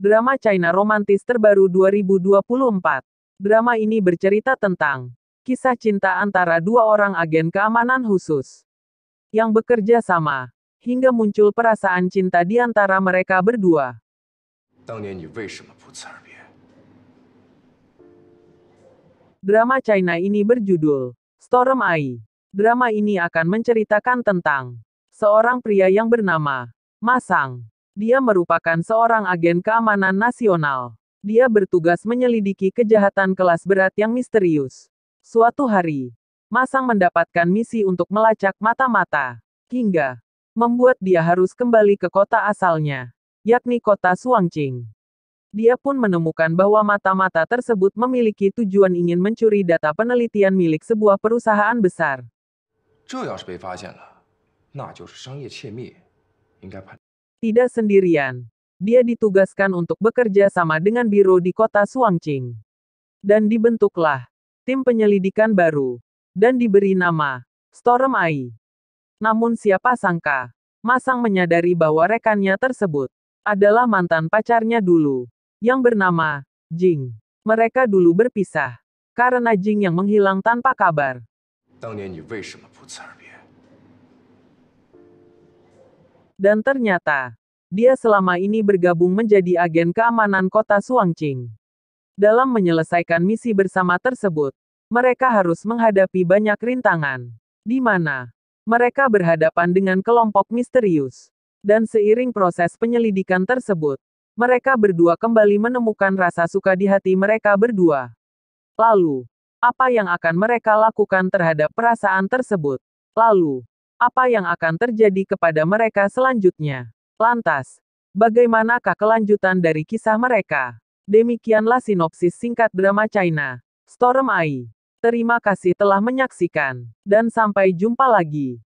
Drama China Romantis terbaru 2024. Drama ini bercerita tentang kisah cinta antara dua orang agen keamanan khusus yang bekerja sama hingga muncul perasaan cinta di antara mereka berdua. Drama China ini berjudul Storm Eye. Drama ini akan menceritakan tentang seorang pria yang bernama Masang dia merupakan seorang agen keamanan nasional. Dia bertugas menyelidiki kejahatan kelas berat yang misterius. Suatu hari, Masang mendapatkan misi untuk melacak mata-mata. Hingga, membuat dia harus kembali ke kota asalnya, yakni kota Suangqing. Dia pun menemukan bahwa mata-mata tersebut memiliki tujuan ingin mencuri data penelitian milik sebuah perusahaan besar. 这要是被发现了，那就是商业窃密，应该判。tidak sendirian. Dia ditugaskan untuk bekerja sama dengan Biro di kota Suangqing. Dan dibentuklah tim penyelidikan baru. Dan diberi nama Storm Eye. Namun siapa sangka, Masang menyadari bahwa rekannya tersebut adalah mantan pacarnya dulu, yang bernama Jing. Mereka dulu berpisah, karena Jing yang menghilang tanpa kabar. 当年你为什么不辞而别？Dan ternyata, dia selama ini bergabung menjadi agen keamanan kota Suangqing. Dalam menyelesaikan misi bersama tersebut, mereka harus menghadapi banyak rintangan, di mana mereka berhadapan dengan kelompok misterius. Dan seiring proses penyelidikan tersebut, mereka berdua kembali menemukan rasa suka di hati mereka berdua. Lalu, apa yang akan mereka lakukan terhadap perasaan tersebut? Lalu, apa yang akan terjadi kepada mereka selanjutnya. Lantas, bagaimanakah kelanjutan dari kisah mereka? Demikianlah sinopsis singkat drama China. Storm Eye. Terima kasih telah menyaksikan, dan sampai jumpa lagi.